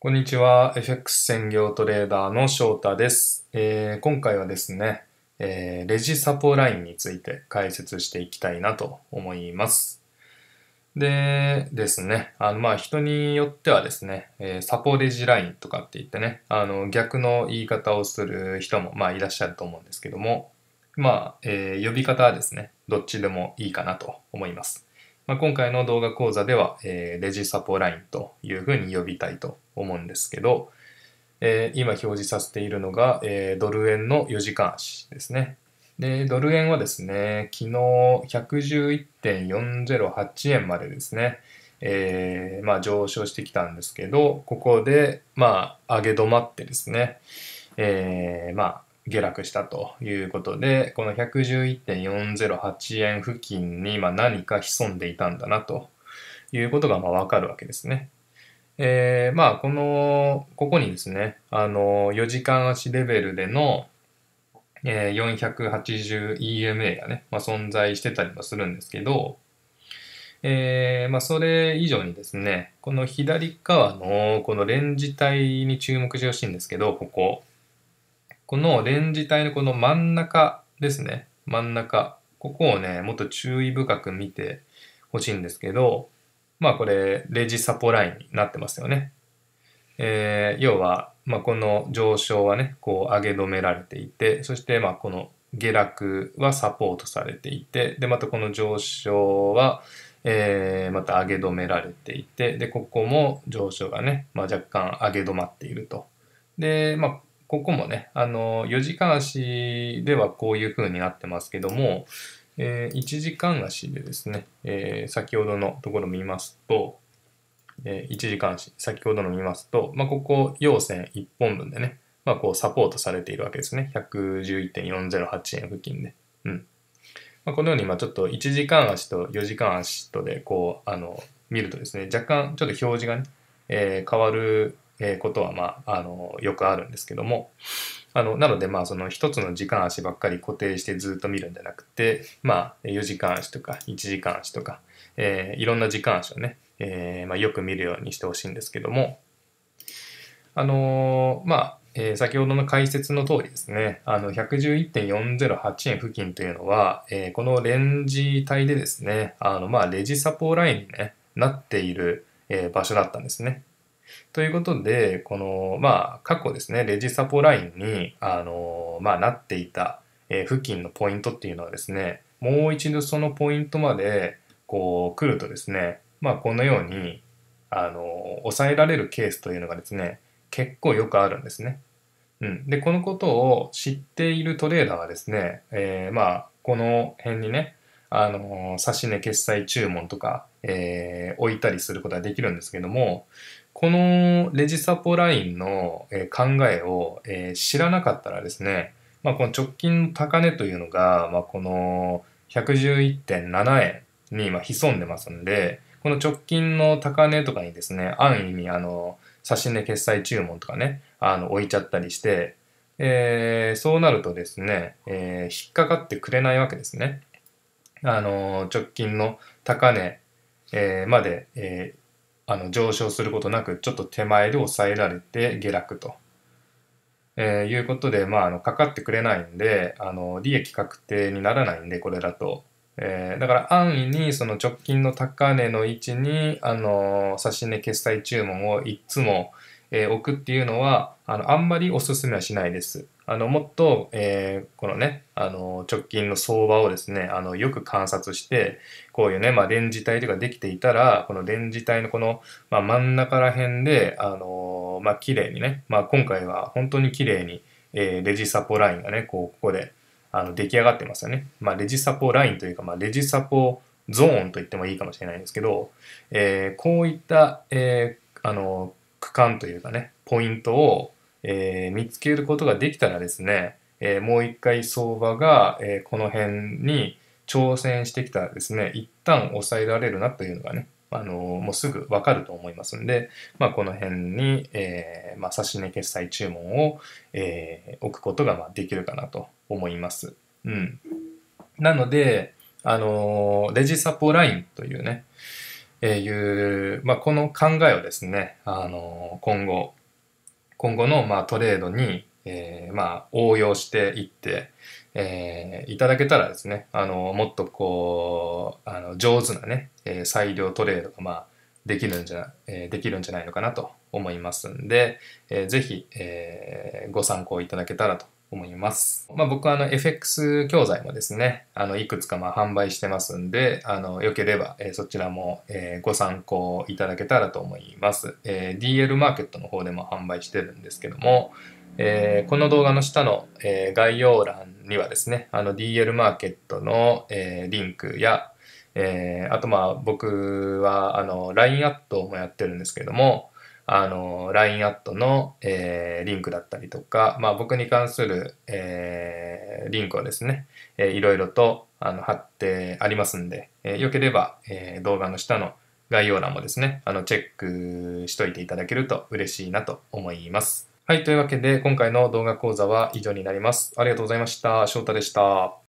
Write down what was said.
こんにちは。FX 専業トレーダーの翔太です。えー、今回はですね、えー、レジサポラインについて解説していきたいなと思います。でですね、あのまあ人によってはですね、えー、サポレジラインとかって言ってね、あの逆の言い方をする人もまあいらっしゃると思うんですけども、まあ、え呼び方はですね、どっちでもいいかなと思います。まあ、今回の動画講座では、えー、レジサポラインというふうに呼びたいと思うんですけど、えー、今表示させているのが、えー、ドル円の4時間足ですね。で、ドル円はですね、昨日111.408円までですね、えー、まあ、上昇してきたんですけど、ここで、まあ、上げ止まってですね、えー、まあ、下落したということで、この111.408円付近に今何か潜んでいたんだなということがまあわかるわけですね。えー、まあこの、ここにですね、あの4時間足レベルでの、えー、480EMA がね、まあ、存在してたりもするんですけど、えーまあ、それ以上にですね、この左側のこのレンジ帯に注目してほしいんですけど、ここ。このレンジ帯のこの真ん中ですね。真ん中。ここをね、もっと注意深く見てほしいんですけど、まあこれ、レジサポラインになってますよね。えー、要は、まあ、この上昇はね、こう上げ止められていて、そしてまあこの下落はサポートされていて、で、またこの上昇は、えー、また上げ止められていて、で、ここも上昇がね、まあ、若干上げ止まっていると。で、まあ、ここもね、あの、4時間足ではこういう風になってますけども、えー、1時間足でですね、えー、先ほどのところ見ますと、えー、1時間足、先ほどの見ますと、まあ、ここ、要線1本分でね、まあ、こうサポートされているわけですね。111.408円付近で。うん。まあ、このように、まちょっと1時間足と4時間足とで、こう、あの、見るとですね、若干ちょっと表示がね、えー、変わるえことは、まあ、あの、よくあるんですけども、あの、なので、まあ、その一つの時間足ばっかり固定してずっと見るんじゃなくて、まあ、4時間足とか1時間足とか、えー、いろんな時間足をね、えー、まあ、よく見るようにしてほしいんですけども、あのー、まあ、え先ほどの解説の通りですね、あの、111.408円付近というのは、えこのレンジ帯でですね、あの、まあ、レジサポーラインに、ね、なっている、え場所だったんですね。ということで、この、まあ、過去ですね、レジサポラインに、あの、まあ、なっていた、え付近のポイントっていうのはですね、もう一度そのポイントまで、こう、来るとですね、まあ、このように、あの、抑えられるケースというのがですね、結構よくあるんですね。うん。で、このことを知っているトレーダーはですね、えー、まあ、この辺にね、あの、差し値決済注文とか、えー、置いたりすることができるんですけども、このレジサポラインの考えを知らなかったらですね、まあ、この直近の高値というのが、まあ、この111.7円に今潜んでますんで、この直近の高値とかにですね、安易にあの、差し値決済注文とかね、あの、置いちゃったりして、えー、そうなるとですね、えー、引っかかってくれないわけですね。あの、直近の高値、えー、まで、えー、あの上昇することなくちょっと手前で抑えられて下落と、えー、いうことで、まあ、あのかかってくれないんであの利益確定にならないんでこれだと、えー、だから安易にその直近の高値の位置にあの指値決済注文をいつも、えー、置くっていうのはあのあんまりおすすめはしないです。あの、もっと、えー、このね、あの、直近の相場をですね、あの、よく観察して、こういうね、まあ、電磁ジ帯とかできていたら、この電磁体帯のこの、まあ、真ん中ら辺で、あの、まあ、綺麗にね、まあ、今回は本当に綺麗に、えー、レジサポラインがね、こう、ここで、あの、出来上がってますよね。まあ、レジサポラインというか、まあ、レジサポゾーンと言ってもいいかもしれないんですけど、えー、こういった、えー、あの、区間というかね、ポイントを、えー、見つけることができたらですね、えー、もう一回相場が、えー、この辺に挑戦してきたらですね、一旦抑えられるなというのがね、あのもうすぐわかると思いますんで、まあ、この辺に、えまあ、指値決済注文を、え置くことがまできるかなと思います。うん。なので、あのレジサポラインというね、えいう、まあ、この考えをですね、あの今後、今後のまあトレードに、えー、まあ応用していって、えー、いただけたらですね、あの、もっとこう、あの上手なね、えー、裁量トレードがまあできるんじゃ、えー、できるんじゃないのかなと思いますんで、えー、ぜひ、えー、ご参考いただけたらと思います。まあ、僕はあの FX 教材もですね、あのいくつかま販売してますんで、あの良ければ、えそちらも、えご参考いただけたらと思います、え DL マーケットの方でも販売してるんですけども、えこの動画の下の、え概要欄にはですね、あの DL マーケットの、えリンクや、えあとまあ僕はあの LINE アットもやってるんですけども、あの、LINE アットの、えー、リンクだったりとか、まあ、僕に関する、えー、リンクをですね、えー、いろいろとあの貼ってありますんで、えー、よければ、え動画の下の概要欄もですね、あの、チェックしといていただけると嬉しいなと思います。はい、というわけで今回の動画講座は以上になります。ありがとうございました。翔太でした。